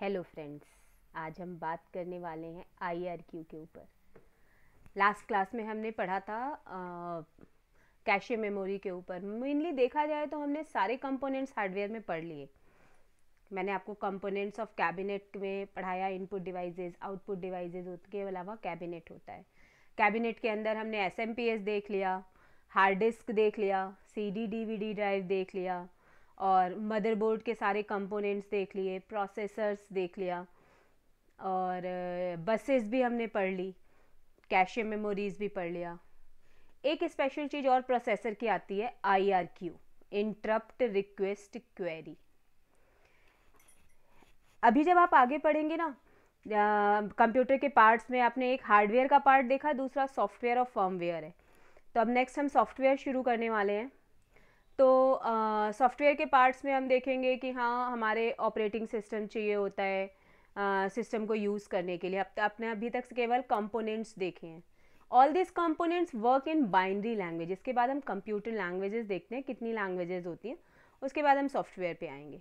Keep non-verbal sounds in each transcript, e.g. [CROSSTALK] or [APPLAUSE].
Hello friends आज हम बात करने वाले हैं आईआरक्यू के ऊपर लास्ट क्लास में हमने पढ़ा था कैशे मेमोरी के ऊपर मेनली देखा जाए तो हमने सारे कंपोनेंट्स हार्डवेयर में पढ़ लिए मैंने आपको कंपोनेंट्स ऑफ कैबिनेट में पढ़ाया इनपुट डिवाइसेस आउटपुट डिवाइसेस उसके अलावा कैबिनेट होता है कैबिनेट के अंदर हमने एस देख लिया हार्ड डिस्क देख लिया C D D V D drive देख लिया और मदरबोर्ड के सारे कंपोनेंट्स देख लिए प्रोसेसर्स देख लिया और बसेस भी हमने पढ़ ली कैशे मेमोरीज़ भी पढ़ लिया एक स्पेशल चीज़ और प्रोसेसर की आती है I R Q interrupt request query अभी जब आप आगे पढ़ेंगे ना कंप्यूटर के पार्ट्स में आपने एक हार्डवेयर का पार्ट देखा दूसरा सॉफ्टवेयर और फर्मवेयर है तो अब नेक्स्ट हम सॉफ्टवेयर शुरू करने वाले हैं तो सॉफ्टवेयर के पार्ट्स में हम देखेंगे कि हाँ हमारे ऑपरेटिंग सिस्टम चाहिए होता है सिस्टम को यूज़ करने के लिए अब आपने अभी तक केवल कंपोनेंट्स देखे हैं all this components work in binary language इसके बाद हम कंप्यूटर लैंग्वेजेस देखते हैं कितनी लैंग्वेजेस होती हैं उसके बाद हम सॉफ्टवेयर पे आएंगे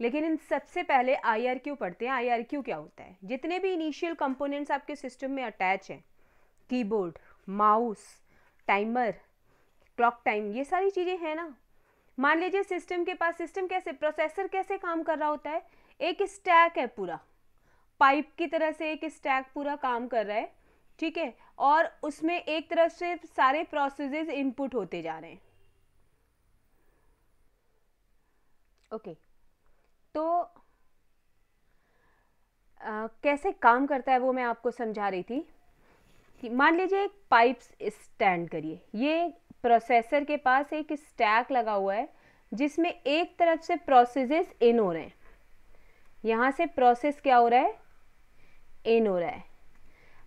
लेकिन इन सबसे पहले आई पढ़ते हैं आई क्या होता है जितने भी इनिशियल कंपोनेंट्स आपके सिस्टम में अटैच हैं keyboard mouse timer clock time ये सारी चीज़ें हैं ना मान लीजिए सिस्टम के पास सिस्टम कैसे प्रोसेसर कैसे काम कर रहा होता है एक स्टैक है पूरा पाइप की तरह से एक स्टैक पूरा काम कर रहा है ठीक है और उसमें एक तरह से सारे प्रोसेसेस इनपुट होते जा रहे हैं ओके तो आ, कैसे काम करता है वो मैं आपको समझा रही थी कि मान लीजिए एक पाइप स्टैंड करिए ये प्रोसेसर के पास एक स्टैक लगा हुआ है जिसमें एक तरफ से प्रोसेसेस इन हो रहे हैं यहाँ से प्रोसेस क्या हो रहा है इन हो रहा है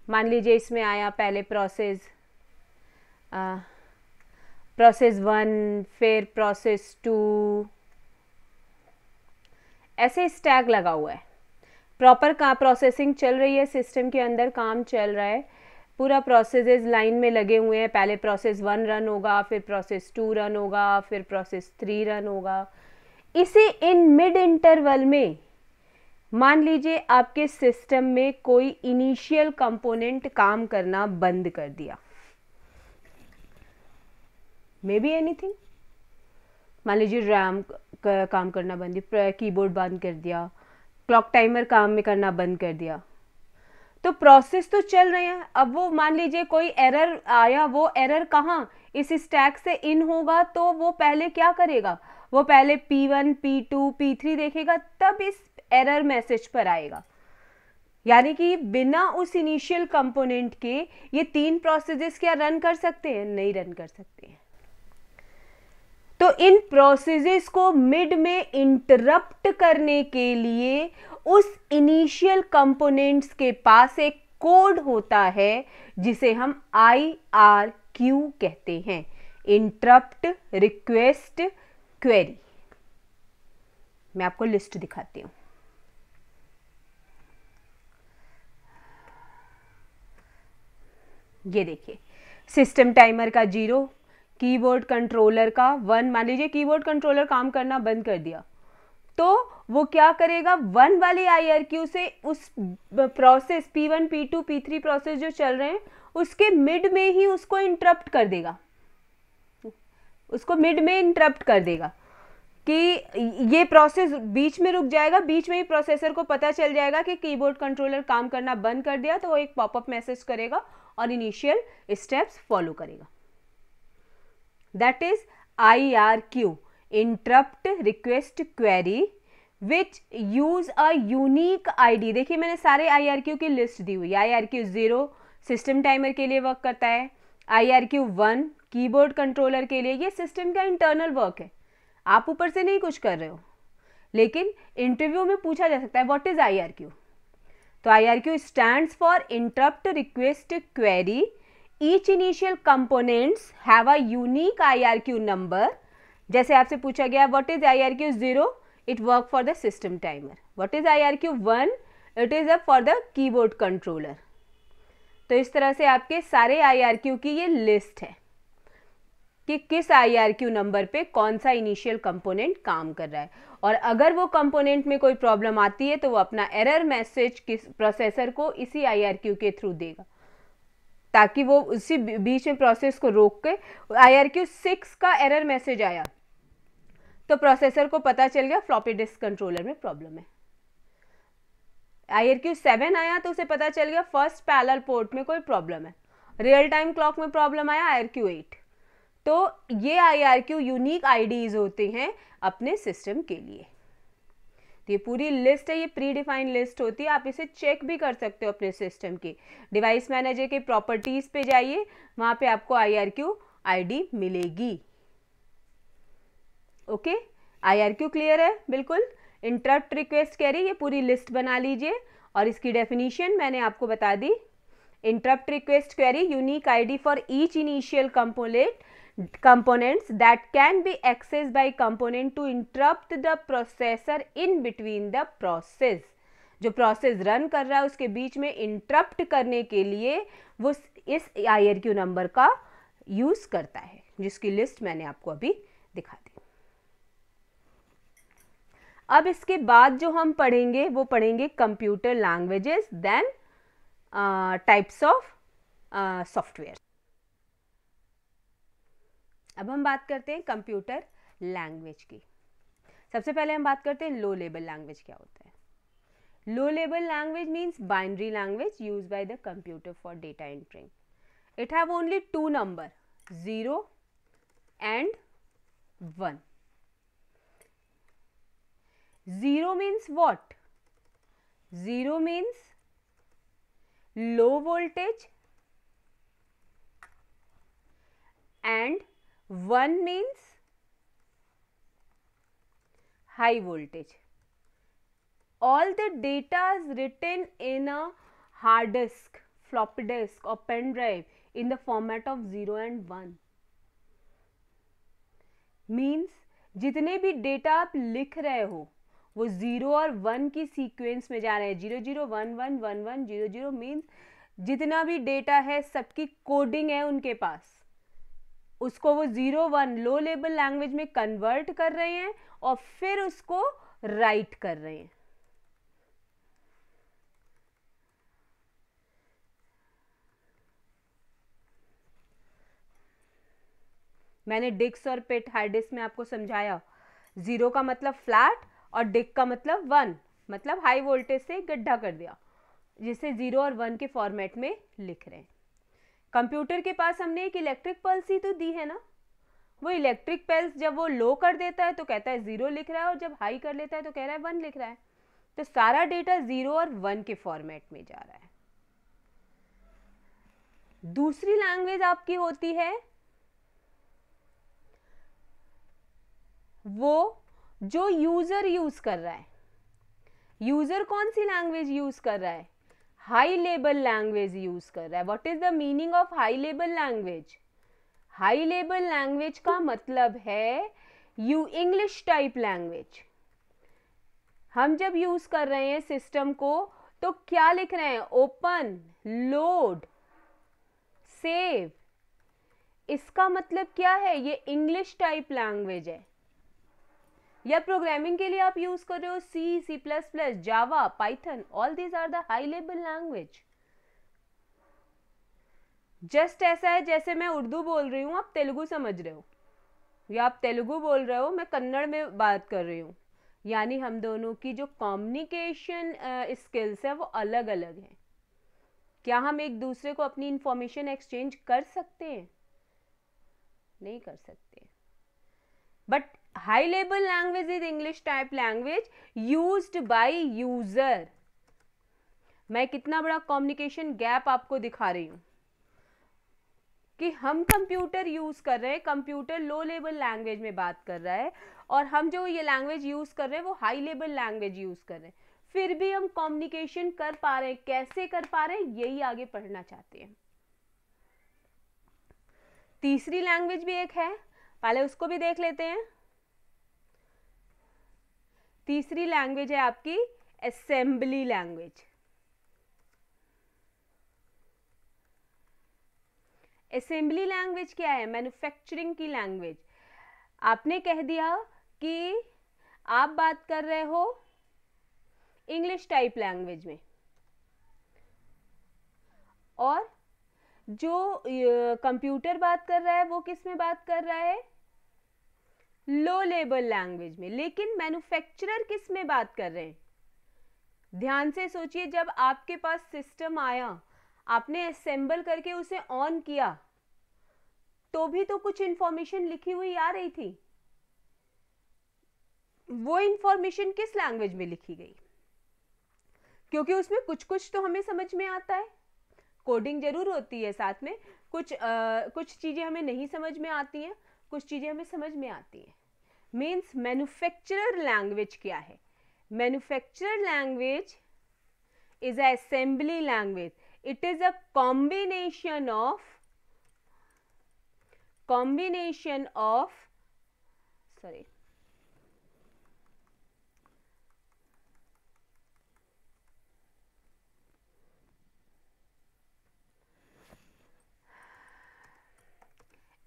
मान लीजिए इसमें आया पहले प्रोसेस प्रोसेस वन फिर प्रोसेस टू ऐसे स्टैग लगा हुआ है प्रॉपर का प्रोसेसिंग चल रही है सिस्टम के अंदर काम चल रहा है पूरा प्रोसेस लाइन में लगे हुए हैं पहले प्रोसेस वन रन होगा फिर प्रोसेस टू रन होगा फिर प्रोसेस थ्री रन होगा इसी इन मिड इंटरवल में मान लीजिए आपके सिस्टम में कोई इनिशियल कंपोनेंट काम करना बंद कर दिया मे बी एनीथिंग मान लीजिए रैम काम करना बंद कीबोर्ड बंद कर दिया क्लॉक टाइमर काम में करना बंद कर दिया तो प्रोसेस तो चल रहे हैं अब वो मान लीजिए कोई एरर आया वो एरर कहाँ इस स्टैक से इन होगा तो वो पहले क्या करेगा वो पहले P1, P2, P3 देखेगा तब इस एरर मैसेज पर आएगा यानी कि बिना उस इनिशियल कंपोनेंट के ये तीन प्रोसेसेस क्या रन कर सकते हैं नहीं रन कर सकते हैं तो इन प्रोसेसेस को मिड में इंटरप्ट करने के लिए उस इनिशियल कंपोनेंट्स के पास एक कोड होता है जिसे हम आई आर क्यू कहते हैं इंटरप्ट रिक्वेस्ट क्वेरी मैं आपको लिस्ट दिखाती हूं ये देखिए सिस्टम टाइमर का जीरो कीबोर्ड कंट्रोलर का वन मान लीजिए कीबोर्ड कंट्रोलर काम करना बंद कर दिया तो वो क्या करेगा वन वाली आई आर क्यू से उस process P one P two P three process जो चल रहे हैं उसके मिड में ही उसको इंटरप्ट कर देगा उसको मिड में इंटरप्ट कर देगा कि ये प्रोसेस बीच में रुक जाएगा बीच में ही प्रोसेसर को पता चल जाएगा कि कीबोर्ड कंट्रोलर काम करना बंद कर दिया तो वो एक पॉपअप मैसेज करेगा और इनिशियल स्टेप्स फॉलो करेगा that is IRQ interrupt request query use a unique I D देखिए मैंने सारे आई आर क्यू की लिस्ट दी हुई I R Q zero system timer के लिए वर्क करता है I R Q one keyboard controller के लिए ये सिस्टम का इंटरनल वर्क है आप ऊपर से नहीं कुछ कर रहे हो लेकिन इंटरव्यू में पूछा जा सकता है what is I R Q तो I R Q stands for interrupt request query each initial components have I R Q number जैसे आपसे पूछा गया what is I R Q zero it work for the system timer what is I R Q one it is a for the keyboard controller तो इस तरह से आपके सारे आई आर क्यू की ये लिस्ट है कि किस आई आर क्यू नंबर पे कौन सा इनिशियल कंपोनेंट काम कर रहा है और अगर वो कंपोनेंट में कोई प्रॉब्लम आती है तो वो अपना एरर मैसेज किस प्रोसेसर को इसी आई आर क्यू के थ्रू देगा ताकि वो उसी बीच में प्रोसेस को रोक के आई आर क्यू सिक्स का एरर मैसेज आया तो प्रोसेसर को पता चल गया फ्लॉपी डिस्क कंट्रोलर में प्रॉब्लम है आई आर क्यू सेवन आया तो उसे पता चल गया फर्स्ट पैलर पोर्ट में कोई प्रॉब्लम है रियल टाइम क्लॉक में प्रॉब्लम आया आई आर क्यू एट तो ये I R Q unique IDs होते हैं अपने सिस्टम के लिए तो ये पूरी लिस्ट है ये प्री डिफाइंड लिस्ट होती है आप इसे चेक भी कर सकते हो अपने सिस्टम की डिवाइस मैनेजर के प्रॉपर्टीज़ पे जाइए वहां पे आपको I R Q I D मिलेगी okay I R Q clear है बिल्कुल इंटरप्ट रिक्वेस्ट कैरी ये पूरी लिस्ट बना लीजिए और इसकी डेफिनीशन मैंने आपको बता दी interrupt request query unique ID for each initial component components that can be accessed by component to interrupt the processor in between the process जो प्रोसेस रन कर रहा है उसके बीच में इंटरप्ट करने के लिए वो इस आई आर क्यू नंबर का यूज़ करता है जिसकी लिस्ट मैंने आपको अभी दिखा दी अब इसके बाद जो हम पढ़ेंगे वो पढ़ेंगे computer languages then types of software अब हम बात करते हैं कंप्यूटर लैंग्वेज की सबसे पहले हम बात करते हैं लो लेवल लैंग्वेज क्या होता है low level language means binary language use by the computer for data entering it have only two number zero and one zero means what zero means low voltage and one means high voltage all the data is written in a hard disk floppy disk और pen drive in the format of zero and one means जितने भी data आप लिख रहे हो वो zero और one की सीक्वेंस में जा रहे हैं zero zero one one one one zero zero means जितना भी डेटा है सबकी कोडिंग है उनके पास उसको वो ज़ीरो वन लो लेबल लैंग्वेज में कन्वर्ट कर रहे हैं और फिर उसको राइट कर रहे हैं मैंने डिक्स और पेट डिस्क में आपको समझाया ज़ीरो का मतलब फ्लैट और डिक का मतलब वन मतलब हाई वोल्टेज से गड्ढा कर दिया जिसे ज़ीरो और वन के फॉर्मेट में लिख रहे हैं कंप्यूटर के पास हमने एक इलेक्ट्रिक पल्स ही तो दी है ना वो इलेक्ट्रिक पल्स जब वो लो कर देता है तो कहता है ज़ीरो लिख रहा है और जब हाई कर लेता है तो कह रहा है वन लिख रहा है तो सारा डेटा ज़ीरो और वन के फॉर्मेट में जा रहा है दूसरी लैंग्वेज आपकी होती है वो जो यूज़र यूज़ कर रहा है यूज़र कौन सी लैंग्वेज यूज़ कर रहा है हाई लेबल लैंग्वेज यूज कर रहा है what is the meaning of high label language high label language का मतलब है यू इंग्लिश टाइप लैंग्वेज हम जब यूज कर रहे हैं सिस्टम को तो क्या लिख रहे हैं ओपन लोड सेव इसका मतलब क्या है ये इंग्लिश टाइप लैंग्वेज है या प्रोग्रामिंग के लिए आप यूज कर रहे हो C C plus plus Java Python all these are the high level language just ऐसा है जैसे मैं उर्दू बोल रही हूँ आप तेलुगु समझ रहे हो या आप तेलुगु बोल रहे हो मैं कन्नड़ में बात कर रही हूँ यानी हम दोनों की जो कम्युनिकेशन स्किल्स है वो अलग अलग हैं क्या हम एक दूसरे को अपनी इंफॉर्मेशन एक्सचेंज कर सकते हैं नहीं कर सकते but high level language is English type language use by user मैं कितना बड़ा कम्युनिकेशन गैप आपको दिखा रही हूं कि हम कंप्यूटर यूज़ कर रहे हैं कंप्यूटर लो लेवल लैंग्वेज में बात कर रहा है और हम जो ये लैंग्वेज यूज़ कर रहे हैं वो हाई लेवल लैंग्वेज यूज़ कर रहे हैं फिर भी हम कम्युनिकेशन कर पा रहे हैं कैसे कर पा रहे हैं यही आगे पढ़ना चाहते हैं तीसरी लैंग्वेज भी एक है पहले उसको भी देख लेते हैं तीसरी लैंग्वेज है आपकी असेंबली लैंग्वेज असेंबली लैंग्वेज क्या है मैन्युफैक्चरिंग की लैंग्वेज आपने कह दिया कि आप बात कर रहे हो इंग्लिश टाइप लैंग्वेज में और जो कंप्यूटर बात कर रहा है वो किस में बात कर रहा है लो लेबल लैंग्वेज में लेकिन मैन्युफैक्चरर किस में बात कर रहे हैं ध्यान से सोचिए जब आपके पास सिस्टम आया आपने असेंबल करके उसे ऑन किया तो भी तो कुछ इंफॉर्मेशन लिखी हुई आ रही थी वो इंफॉर्मेशन किस लैंग्वेज में लिखी गई क्योंकि उसमें कुछ कुछ तो हमें समझ में आता है कोडिंग जरूर होती है साथ में कुछ आ, कुछ चीज़ें हमें नहीं समझ में आती हैं कुछ चीज़ें हमें समझ में आती हैं मीन्स मैन्युफैक्चरर लैंग्वेज क्या है manufacturer language is a assembly language it is a combination of combination of sorry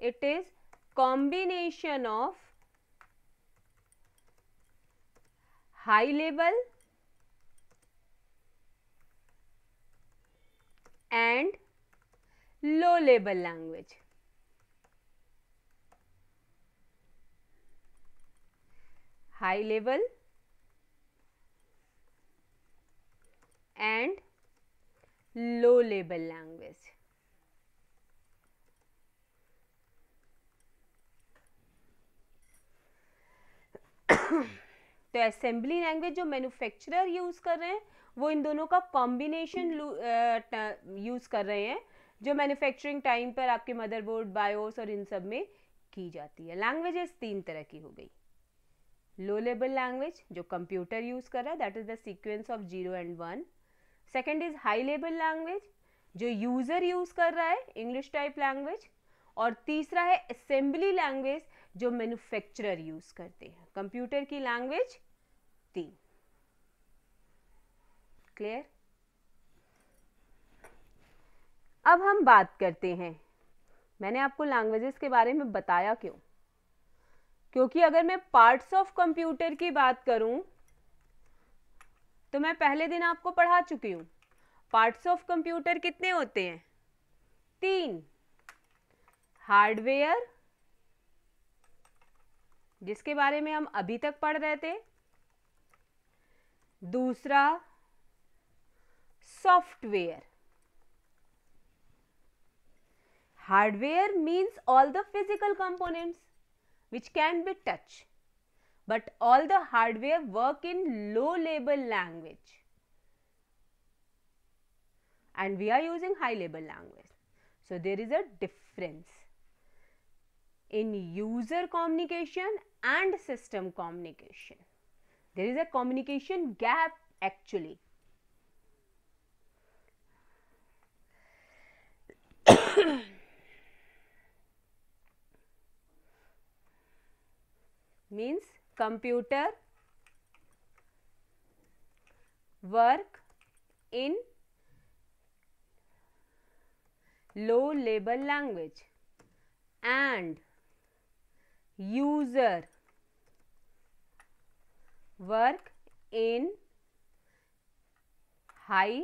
it is combination of high level and low level language. High level and low level language. [COUGHS] तो assembly language जो manufacturer use कर रहे हैं वो इन दोनों का combination use कर रहे हैं जो मैन्युफैक्चरिंग टाइम पर आपके मदरबोर्ड बायोस और इन सब में की जाती है लैंग्वेजेस तीन तरह की हो गई लो लेवल लैंग्वेज जो कंप्यूटर यूज़ कर रहा है that is the sequence of zero and one second is high level language जो यूज़र यूज़ कर रहा है इंग्लिश टाइप लैंग्वेज और तीसरा है असेंबली लैंग्वेज जो मैन्युफैक्चरर यूज़ करते हैं कंप्यूटर की लैंग्वेज तीन क्लियर अब हम बात करते हैं मैंने आपको लैंग्वेजेस के बारे में बताया क्यों क्योंकि अगर मैं पार्ट्स ऑफ कंप्यूटर की बात करूं तो मैं पहले दिन आपको पढ़ा चुकी हूं पार्ट्स ऑफ कंप्यूटर कितने होते हैं तीन हार्डवेयर जिसके बारे में हम अभी तक पढ़ रहे थे दूसरा software hardware means all the physical components which can be touch but all the hardware work in लो लेबल language and we are using high label language so there is a difference in user communication and system communication. There is a communication gap actually. [COUGHS] means computer work in low label language and user work in high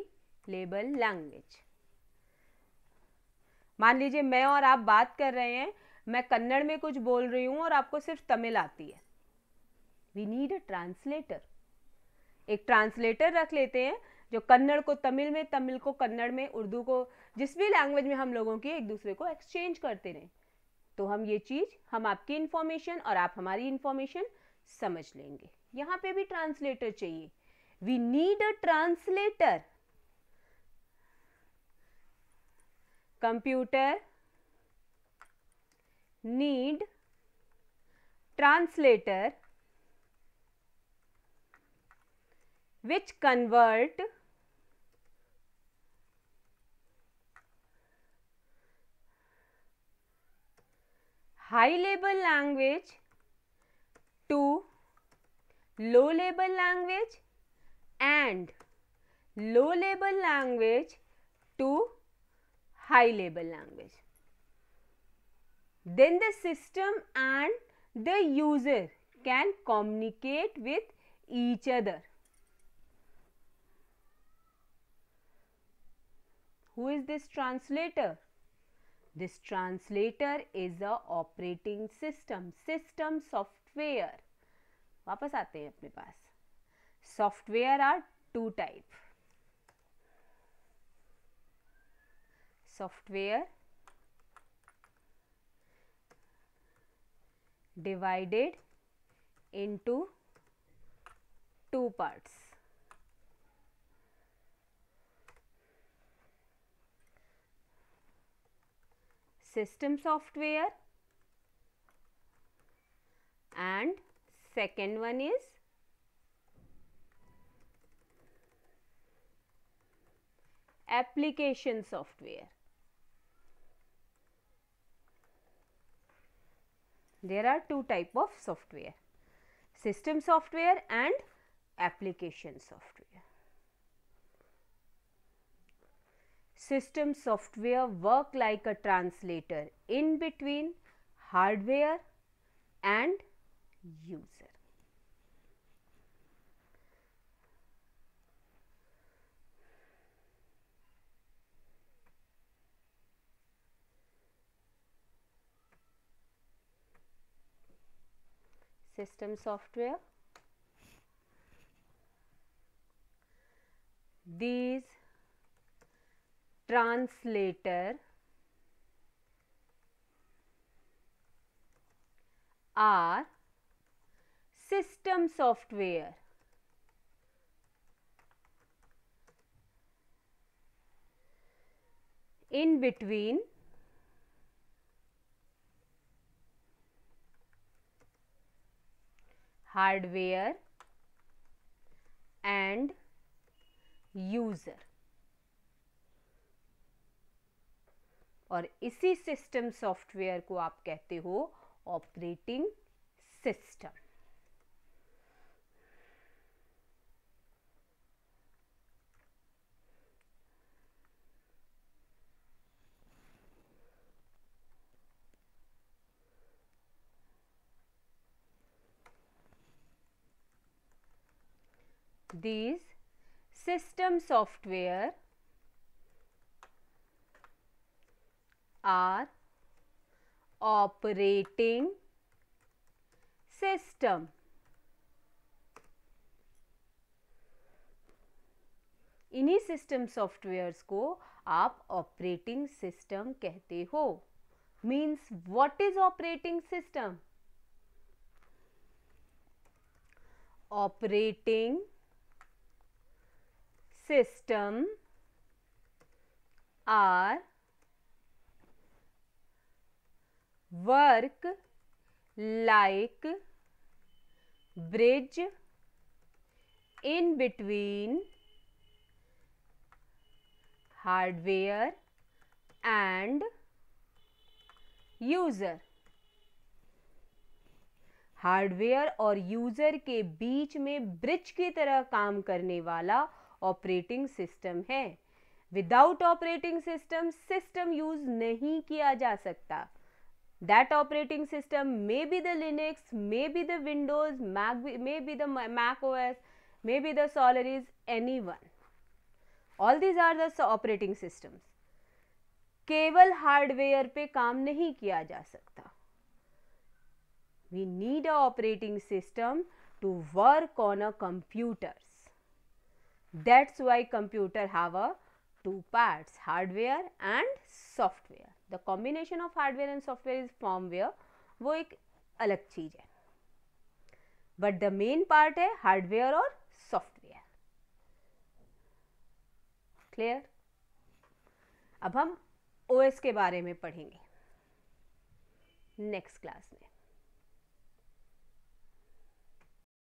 level language मान लीजिए मैं और आप बात कर रहे हैं मैं कन्नड़ में कुछ बोल रही हूं और आपको सिर्फ तमिल आती है वी नीड अ ट्रांसलेटर एक ट्रांसलेटर रख लेते हैं जो कन्नड़ को तमिल में तमिल को कन्नड़ में उर्दू को जिस भी लैंग्वेज में हम लोगों की एक दूसरे को एक्सचेंज करते रहें तो हम ये चीज़ हम आपकी इंफॉर्मेशन और आप हमारी इंफॉर्मेशन समझ लेंगे यहाँ पे भी ट्रांसलेटर चाहिए we need a translator computer need translator which convert high level language to low level language and low level language to high level language. Then the system and the user can communicate with each other. Who is this translator? This translator is a operating system, system software. वापस आते हैं अपने पास software are two type software divided into two parts system software and second one is application software. There are two type of software, system software and application software. system software work like a translator in between hardware and user. system software. These translator are system software. In between hardware and user. और इसी system software को आप कहते हो operating system these system software are operating system इन्हीं system softwares को आप operating system कहते हो means what is operating system operating system are work like bridge in between hardware and user hardware और यूजर के बीच में ब्रिज की तरह काम करने वाला ऑपरेटिंग सिस्टम है without operating system system use नहीं किया जा सकता That operating system may be the Linux, may be the Windows, Mac, may be the Mac OS, may be the Solaris, anyone. All these are the operating systems. केवल hardware पे काम नहीं किया जा सकता we need a operating system to work on a computers that's why computer have a two parts hardware and software the combination of hardware and software is firmware वो एक अलग चीज़ है बट द मेन पार्ट है hardware और software clear अब हम OS के बारे में पढ़ेंगे नेक्स्ट क्लास में